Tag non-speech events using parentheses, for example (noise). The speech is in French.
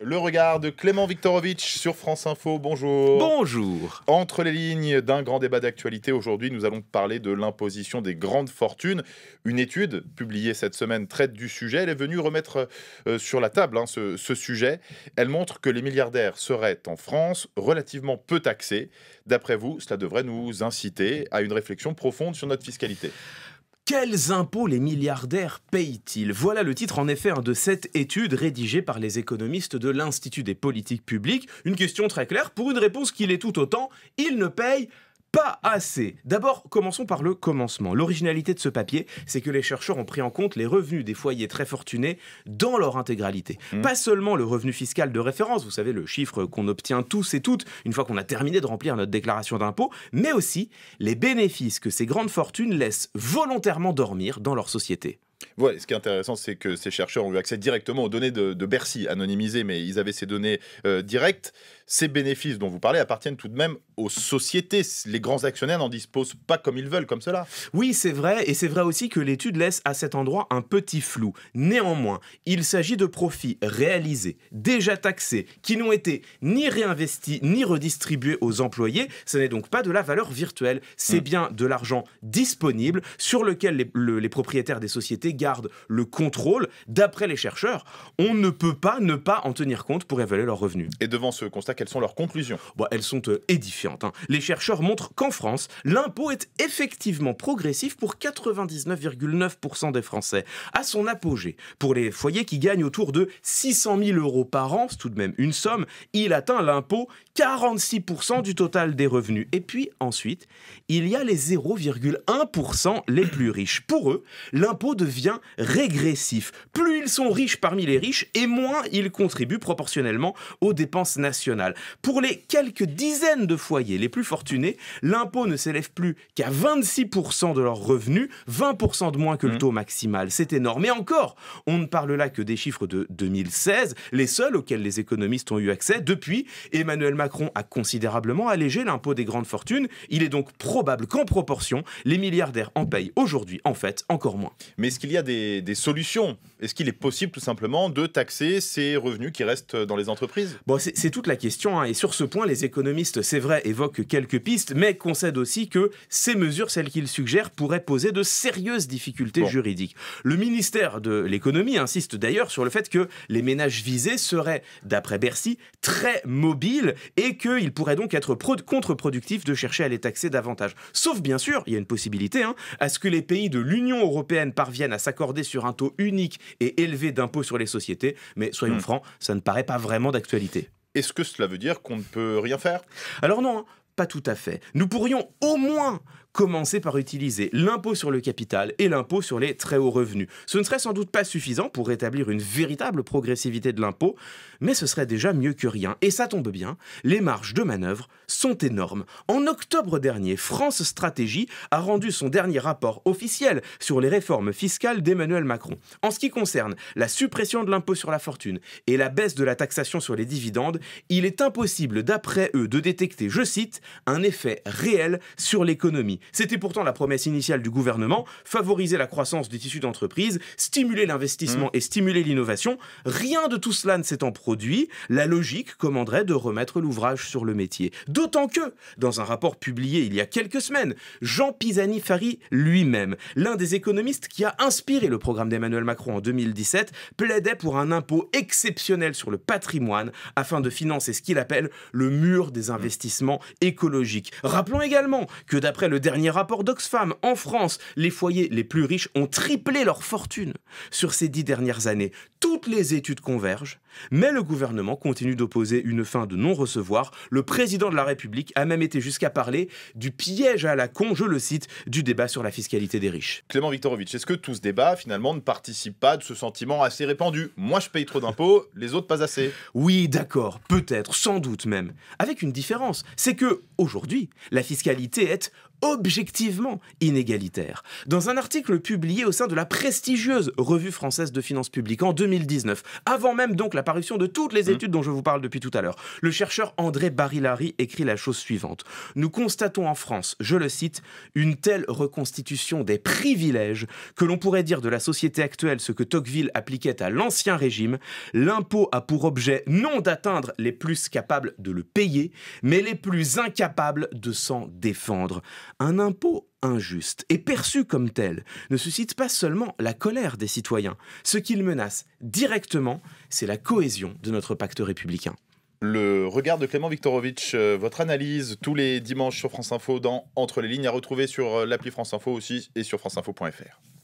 Le regard de Clément Viktorovitch sur France Info, bonjour. Bonjour. Entre les lignes d'un grand débat d'actualité, aujourd'hui nous allons parler de l'imposition des grandes fortunes. Une étude publiée cette semaine traite du sujet. Elle est venue remettre euh, sur la table hein, ce, sujet. Elle montre que les milliardaires seraient en France relativement peu taxés. D'après vous, cela devrait nous inciter à une réflexion profonde sur notre fiscalité. Quels impôts les milliardaires payent-ils Voilà le titre en effet de cette étude rédigée par les économistes de l'Institut des politiques publiques. Une question très claire pour une réponse qui l'est tout autant. Ils ne payent pas assez. D'abord, commençons par le commencement. L'originalité de ce papier, c'est que les chercheurs ont pris en compte les revenus des foyers très fortunés dans leur intégralité. Hmm. Pas seulement le revenu fiscal de référence, vous savez, le chiffre qu'on obtient tous et toutes une fois qu'on a terminé de remplir notre déclaration d'impôt, mais aussi les bénéfices que ces grandes fortunes laissent volontairement dormir dans leur société. Ouais, ce qui est intéressant, c'est que ces chercheurs ont eu accès directement aux données de, Bercy, anonymisées, mais ils avaient ces données euh, directes. Ces bénéfices dont vous parlez appartiennent tout de même aux sociétés. Les grands actionnaires n'en disposent pas comme ils veulent, comme cela. Oui, c'est vrai, et c'est vrai aussi que l'étude laisse à cet endroit un petit flou. Néanmoins, il s'agit de profits réalisés, déjà taxés, qui n'ont été ni réinvestis ni redistribués aux employés. Ce n'est donc pas de la valeur virtuelle, c'est mm. bien de l'argent disponible sur lequel les, les propriétaires des sociétés gagnent le contrôle, d'après les chercheurs, on ne peut pas ne pas en tenir compte pour évaluer leurs revenus. Et devant ce constat, quelles sont leurs conclusions Elles sont euh, édifiantes. Hein. Les chercheurs montrent qu'en France, l'impôt est effectivement progressif pour 99,9% des Français, à son apogée. Pour les foyers qui gagnent autour de 600 000 euros par an, c'est tout de même une somme, il atteint l'impôt 46% du total des revenus. Et puis ensuite, il y a les 0,1% les plus riches. Pour eux, l'impôt devient régressif. Plus ils sont riches parmi les riches, et moins ils contribuent proportionnellement aux dépenses nationales. Pour les quelques dizaines de foyers les plus fortunés, l'impôt ne s'élève plus qu'à 26% de leurs revenus, 20% de moins que le mmh. taux maximal. C'est énorme. Et encore, on ne parle là que des chiffres de 2016, les seuls auxquels les économistes ont eu accès. Depuis, Emmanuel Macron a considérablement allégé l'impôt des grandes fortunes. Il est donc probable qu'en proportion, les milliardaires en payent aujourd'hui, en fait, encore moins. Mais ce qu'il y a des, solutions Est-ce qu'il est possible tout simplement de taxer ces revenus qui restent dans les entreprises Bon, c'est toute la question. Hein. Et sur ce point, les économistes, c'est vrai, évoquent quelques pistes, mais concèdent aussi que ces mesures, celles qu'ils suggèrent, pourraient poser de sérieuses difficultés juridiques. Le ministère de l'économie insiste d'ailleurs sur le fait que les ménages visés seraient, d'après Bercy, très mobiles et qu'il pourrait donc être contre-productif de chercher à les taxer davantage. Sauf bien sûr, il y a une possibilité, hein, à ce que les pays de l'Union européenne parviennent à s'accorder sur un taux unique et élevé d'impôt sur les sociétés, mais soyons hmm. francs, ça ne paraît pas vraiment d'actualité. Est-ce que cela veut dire qu'on ne peut rien faire Alors non, hein, pas tout à fait. Nous pourrions au moins commencer par utiliser l'impôt sur le capital et l'impôt sur les très hauts revenus. Ce ne serait sans doute pas suffisant pour rétablir une véritable progressivité de l'impôt, mais ce serait déjà mieux que rien. Et ça tombe bien, les marges de manœuvre sont énormes. En octobre dernier, France Stratégie a rendu son dernier rapport officiel sur les réformes fiscales d'Emmanuel Macron. En ce qui concerne la suppression de l'impôt sur la fortune et la baisse de la taxation sur les dividendes, il est impossible d'après eux de détecter, je cite, un effet réel sur l'économie. C'était pourtant la promesse initiale du gouvernement, favoriser la croissance des tissus d'entreprise, stimuler l'investissement mmh. et stimuler l'innovation. Rien de tout cela ne s'étant produit, la logique commanderait de remettre l'ouvrage sur le métier. D'autant que, dans un rapport publié il y a quelques semaines, Jean Pisani Fari lui-même, l'un des économistes qui a inspiré le programme d'Emmanuel Macron en 2017, plaidait pour un impôt exceptionnel sur le patrimoine afin de financer ce qu'il appelle le mur des investissements écologiques. Rappelons également que d'après le dernier dernier rapport d'Oxfam, en France, les foyers les plus riches ont triplé leur fortune sur ces dix dernières années. Toutes les études convergent, mais le gouvernement continue d'opposer une fin de non-recevoir. Le président de la République a même été jusqu'à parler du piège à la con, je le cite, du débat sur la fiscalité des riches. Clément Viktorovitch, est-ce que tout ce débat, finalement, ne participe pas de ce sentiment assez répandu Moi, je paye trop d'impôts, (laughs) les autres pas assez. Oui, d'accord, peut-être, sans doute même. Avec une différence, c'est que, aujourd'hui, la fiscalité est objectivement inégalitaire. Dans un article publié au sein de la prestigieuse Revue française de finances publiques en 2019, avant même donc l'apparition de toutes les mmh. études dont je vous parle depuis tout à l'heure, le chercheur André Barilari écrit la chose suivante. Nous constatons en France, je le cite, une telle reconstitution des privilèges que l'on pourrait dire de la société actuelle ce que Tocqueville appliquait à l'ancien régime, l'impôt a pour objet non d'atteindre les plus capables de le payer, mais les plus incapables de s'en défendre un impôt injuste et perçu comme tel ne suscite pas seulement la colère des citoyens, ce qu'il menace directement, c'est la cohésion de notre pacte républicain. Le regard de Clément Viktorovitch, euh, votre analyse tous les dimanches sur France Info dans Entre les lignes à retrouver sur euh, l'appli France Info aussi et sur franceinfo.fr.